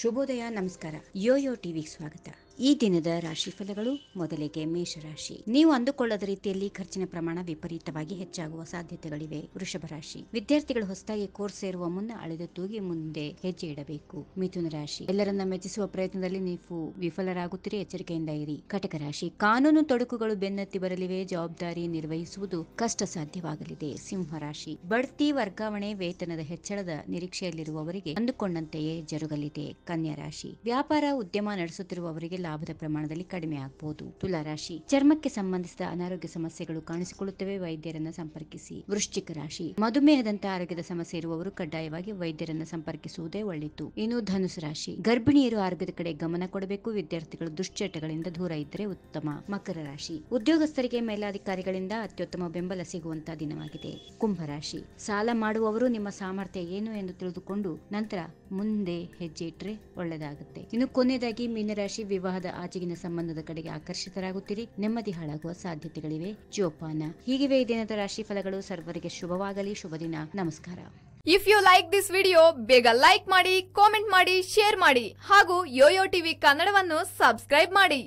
ಶುಭೋದಯ ನಮಸ್ಕಾರ ಯೋಯೋ ಟಿವಿಗೆ ಸ್ವಾಗತ ಈ ದಿನದ ರಾಶಿಫಲಗಳು ಮೊದಲಿಗೆ ಮೇಷರಾಶಿ ನೀವು ಅಂದುಕೊಳ್ಳದ ರೀತಿಯಲ್ಲಿ ಖರ್ಚಿನ ಪ್ರಮಾಣ ವಿಪರೀತವಾಗಿ ಹೆಚ್ಚಾಗುವ ಸಾಧ್ಯತೆಗಳಿವೆ ವೃಷಭ ರಾಶಿ ವಿದ್ಯಾರ್ಥಿಗಳು ಹೊಸದಾಗಿ ಕೋರ್ಸ್ ಸೇರುವ ಮುನ್ನ ಅಳೆದ ತೂಗಿ ಮುಂದೆ ಹೆಜ್ಜೆ ಇಡಬೇಕು ಮಿಥುನ ರಾಶಿ ಎಲ್ಲರನ್ನ ಮೆಚ್ಚಿಸುವ ಪ್ರಯತ್ನದಲ್ಲಿ ನೀವು ವಿಫಲರಾಗುತ್ತೀರಿ ಎಚ್ಚರಿಕೆಯಿಂದ ಇರಿ ಕಟಕ ರಾಶಿ ಕಾನೂನು ತೊಡಕುಗಳು ಬೆನ್ನತ್ತಿ ಬರಲಿವೆ ಜವಾಬ್ದಾರಿ ನಿರ್ವಹಿಸುವುದು ಕಷ್ಟ ಸಾಧ್ಯವಾಗಲಿದೆ ಸಿಂಹ ರಾಶಿ ಬಡ್ತಿ ವರ್ಗಾವಣೆ ವೇತನದ ಹೆಚ್ಚಳದ ನಿರೀಕ್ಷೆಯಲ್ಲಿರುವವರಿಗೆ ಅಂದುಕೊಂಡಂತೆಯೇ ಜರುಗಲಿದೆ ಕನ್ಯಾ ರಾಶಿ ವ್ಯಾಪಾರ ಉದ್ಯಮ ನಡೆಸುತ್ತಿರುವವರಿಗೆ ಲಾಭದ ಪ್ರಮಾಣದಲ್ಲಿ ಕಡಿಮೆ ಆಗಬಹುದು ತುಲಾರಾಶಿ ಚರ್ಮಕ್ಕೆ ಸಂಬಂಧಿಸಿದ ಅನಾರೋಗ್ಯ ಸಮಸ್ಯೆಗಳು ಕಾಣಿಸಿಕೊಳ್ಳುತ್ತವೆ ವೈದ್ಯರನ್ನ ಸಂಪರ್ಕಿಸಿ ವೃಶ್ಚಿಕ ರಾಶಿ ಮಧುಮೇಹದಂತಹ ಆರೋಗ್ಯದ ಸಮಸ್ಯೆ ಇರುವವರು ಕಡ್ಡಾಯವಾಗಿ ವೈದ್ಯರನ್ನ ಸಂಪರ್ಕಿಸುವುದೇ ಒಳ್ಳೆಯದು ಇನ್ನು ಧನುಸು ರಾಶಿ ಗರ್ಭಿಣಿಯರು ಆರೋಗ್ಯದ ಕಡೆ ಗಮನ ಕೊಡಬೇಕು ವಿದ್ಯಾರ್ಥಿಗಳು ದುಶ್ಚಟಗಳಿಂದ ದೂರ ಇದ್ರೆ ಉತ್ತಮ ಮಕರ ರಾಶಿ ಉದ್ಯೋಗಸ್ಥರಿಗೆ ಮೇಲಾಧಿಕಾರಿಗಳಿಂದ ಅತ್ಯುತ್ತಮ ಬೆಂಬಲ ಸಿಗುವಂತಹ ದಿನವಾಗಿದೆ ಕುಂಭರಾಶಿ ಸಾಲ ಮಾಡುವವರು ನಿಮ್ಮ ಸಾಮರ್ಥ್ಯ ಏನು ಎಂದು ತಿಳಿದುಕೊಂಡು ನಂತರ ಮುಂದೆ ಹೆಜ್ಜೆ ಇಟ್ಟರೆ ಒಳ್ಳೆಯದಾಗುತ್ತೆ ಇನ್ನು ಕೊನೆಯದಾಗಿ ಮೀನರಾಶಿ ವಿವಾಹ ವಿವಾಹದ ಆಚೆಗಿನ ಸಂಬಂಧದ ಕಡೆಗೆ ಆಕರ್ಷಿತರಾಗುತ್ತೀರಿ ನೆಮ್ಮದಿ ಹಾಳಾಗುವ ಸಾಧ್ಯತೆಗಳಿವೆ ಜೋಪಾನ ಹೀಗಿವೆ ದಿನದ ರಾಶಿ ಫಲಗಳು ಸರ್ವರಿಗೆ ಶುಭವಾಗಲಿ ಶುಭ ದಿನ ನಮಸ್ಕಾರ if you like this video ಬೇಗ ಲೈಕ್ ಮಾಡಿ ಕಾಮೆಂಟ್ ಮಾಡಿ ಶೇರ್ ಮಾಡಿ ಹಾಗೂ ಯೋಯೋ ಟಿವಿ ಕನ್ನಡವನ್ನು ಸಬ್ಸ್ಕ್ರೈಬ್ ಮಾಡಿ